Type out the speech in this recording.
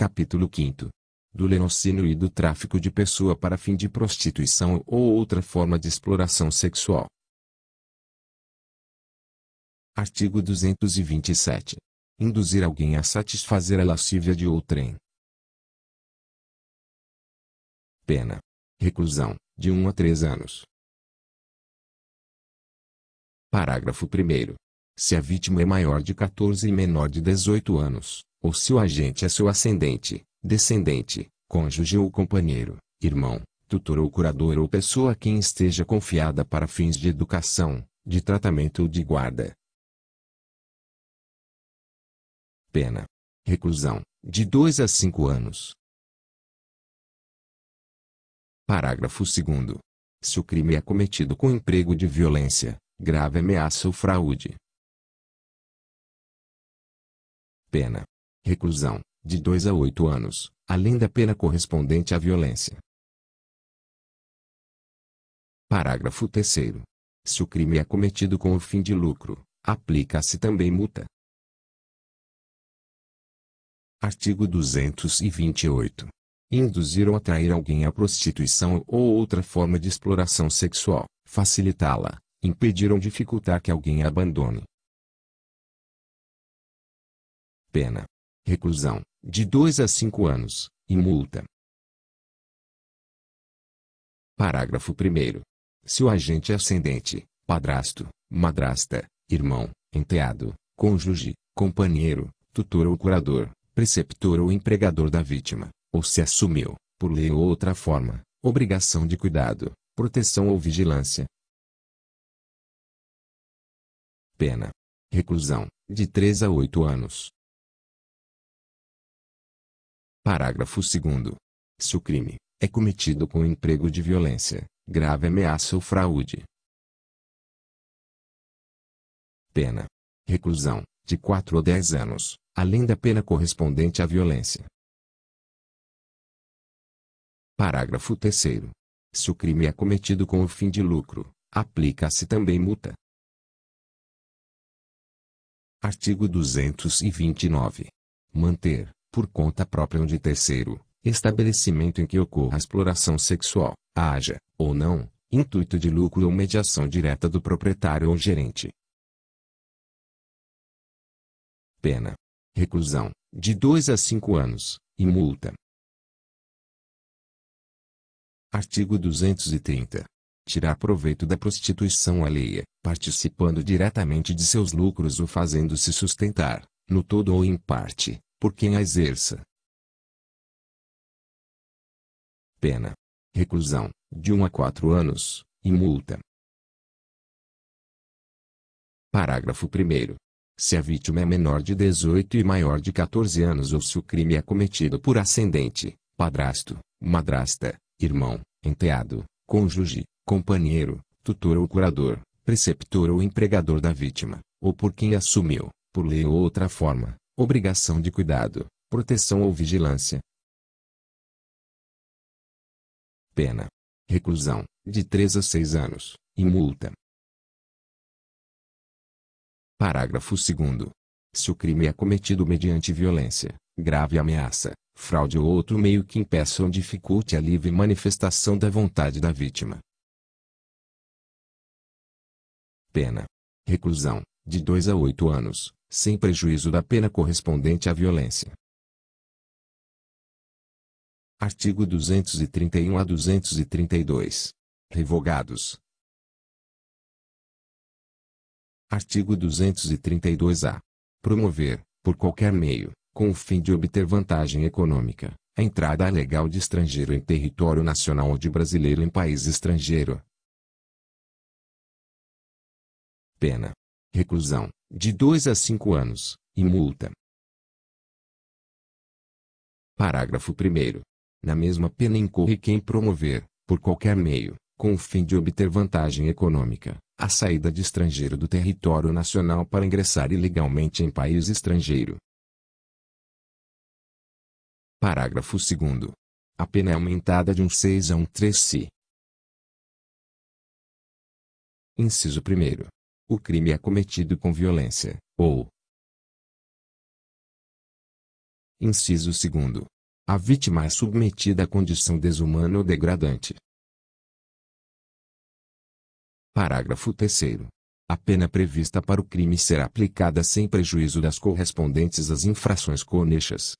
Capítulo 5 do lenocínio e do tráfico de pessoa para fim de prostituição ou outra forma de exploração sexual. Artigo 227. Induzir alguém a satisfazer a lascívia de outrem. Pena. Reclusão, de 1 a 3 anos. Parágrafo 1 se a vítima é maior de 14 e menor de 18 anos, ou se o agente é seu ascendente, descendente, cônjuge ou companheiro, irmão, tutor ou curador ou pessoa a quem esteja confiada para fins de educação, de tratamento ou de guarda. Pena. Reclusão, de 2 a 5 anos. Parágrafo 2. Se o crime é cometido com emprego de violência, grave ameaça ou fraude, Pena: reclusão, de 2 a 8 anos, além da pena correspondente à violência. Parágrafo 3. Se o crime é cometido com o fim de lucro, aplica-se também multa. Artigo 228. Induzir ou atrair alguém à prostituição ou outra forma de exploração sexual, facilitá-la, impedir ou dificultar que alguém a abandone, pena, reclusão, de 2 a 5 anos, e multa. Parágrafo 1 Se o agente ascendente, padrasto, madrasta, irmão, enteado, cônjuge, companheiro, tutor ou curador, preceptor ou empregador da vítima, ou se assumiu, por lei ou outra forma, obrigação de cuidado, proteção ou vigilância. Pena. Reclusão, de 3 a 8 anos, Parágrafo 2 Se o crime é cometido com emprego de violência, grave ameaça ou fraude. Pena. Reclusão, de 4 a 10 anos, além da pena correspondente à violência. Parágrafo 3 Se o crime é cometido com o fim de lucro, aplica-se também multa. Artigo 229. Manter, por conta própria ou de terceiro, estabelecimento em que ocorra exploração sexual, haja, ou não, intuito de lucro ou mediação direta do proprietário ou gerente. Pena. Reclusão, de 2 a 5 anos, e multa. Artigo 230. Tirar proveito da prostituição alheia, participando diretamente de seus lucros ou fazendo-se sustentar, no todo ou em parte, por quem a exerça. Pena: reclusão, de 1 um a 4 anos, e multa. Parágrafo 1. Se a vítima é menor de 18 e maior de 14 anos ou se o crime é cometido por ascendente, padrasto, madrasta, irmão, enteado, cônjuge, companheiro, tutor ou curador, preceptor ou empregador da vítima, ou por quem assumiu, por lei ou outra forma, obrigação de cuidado, proteção ou vigilância. Pena: reclusão, de 3 a 6 anos, e multa. Parágrafo 2. Se o crime é cometido mediante violência, grave ameaça, fraude ou outro meio que impeça ou dificulte a livre manifestação da vontade da vítima. Pena: reclusão, de 2 a 8 anos, sem prejuízo da pena correspondente à violência. Artigo 231 a 232. Revogados. Artigo 232-A. Promover, por qualquer meio, com o fim de obter vantagem econômica, a entrada legal de estrangeiro em território nacional ou de brasileiro em país estrangeiro. Pena reclusão, de 2 a 5 anos, e multa. Parágrafo 1. Na mesma pena incorre quem promover, por qualquer meio, com o fim de obter vantagem econômica, a saída de estrangeiro do território nacional para ingressar ilegalmente em país estrangeiro. Parágrafo 2. A pena é aumentada de um 6 a um 3 se. Inciso 1 o crime é cometido com violência, ou Inciso 2. A vítima é submetida a condição desumana ou degradante. Parágrafo 3. A pena prevista para o crime será aplicada sem prejuízo das correspondentes às infrações conexas.